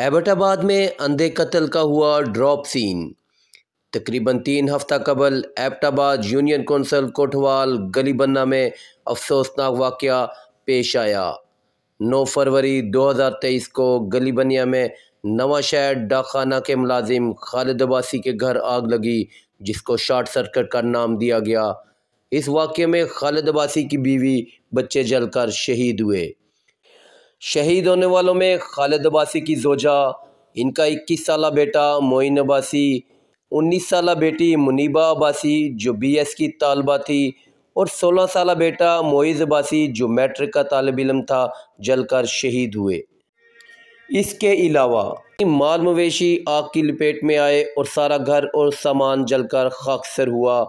एबटाबाद में अंधे कत्ल का हुआ ड्रॉप सीन तकरीबन तीन हफ्ता कबल एबटाबाद यूनियन कौंसल कोठवाल गलीबन्ना में अफसोसनाक वाक़ पेश आया 9 फरवरी 2023 को गली बनिया में नवाशहर डाकखाना के मुलाजिम खालिद अबासी के घर आग लगी जिसको शॉर्ट सर्किट का नाम दिया गया इस वाक़े में खालिद अबासी की बीवी बच्चे जलकर शहीद हुए शहीद होने वालों में खालिद अबासी की जोजा इनका इक्कीस साल बेटा मोइन अब्बासी उन्नीस साल बेटी मुनीबा अब्बासी जो बी एस की तालबा थी और सोलह साल बेटा मोइज़ अब्बासी जो मैट्रिक का तालब इलम था जलकर शहीद हुए इसके अलावा माल मवेशी आग की लपेट में आए और सारा घर और सामान जलकर खाकसर हुआ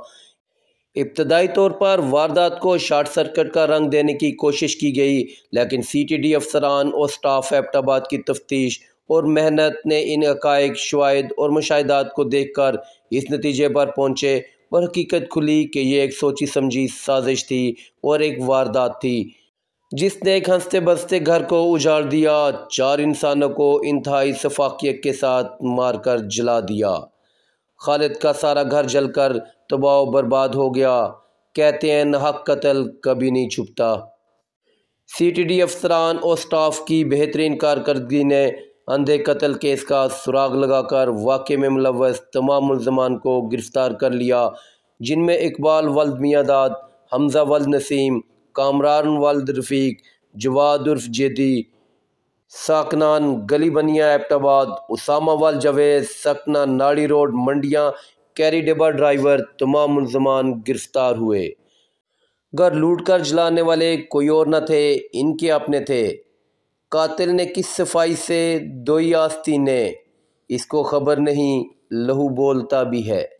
इब्तदाई तौर पर वारदात को शॉर्ट सर्किट का रंग देने की कोशिश की गई लेकिन सी टी डी अफसरान और स्टाफ एबटाबाद की तफ्तीश और मेहनत ने इन हक़ शवाद और मुशाहदात को देख कर इस नतीजे पर पहुँचे और हकीकत खुली कि यह एक सोची समझी साजिश थी और एक वारदात थी जिसने एक हंसते बसते घर को उजाड़ दिया चार इंसानों को इंतहाई शफाकियत के साथ मारकर जला दिया खालिद का सारा घर जलकर तबाह बर्बाद हो गया कहते हैं नहक कत्ल कभी नहीं छुपता सी टी डी अफसरान और स्टाफ की बेहतरीन कारकर्दगी ने अंधे कत्ल केस का सुराग लगाकर वाक़े में मुलवस तमाम मुलजमान को गिरफ़्तार कर लिया जिनमें इकबाल वल्द मियादाद हमजा वल्द नसीम कामरान वल्द रफ़ीक जवाद उर्फ जेदी साकनान गली बनिया एबटाबाद उसामा वाल जवेद सकना नाड़ी रोड मंडिया कैरी डेबा ड्राइवर तमाम मुलजमान गिरफ्तार हुए घर लूट कर जलाने वाले कोई और न थे इनके अपने थे कातिल ने किस सफाई से दोई आस्ती ने इसको ख़बर नहीं लहू बोलता भी है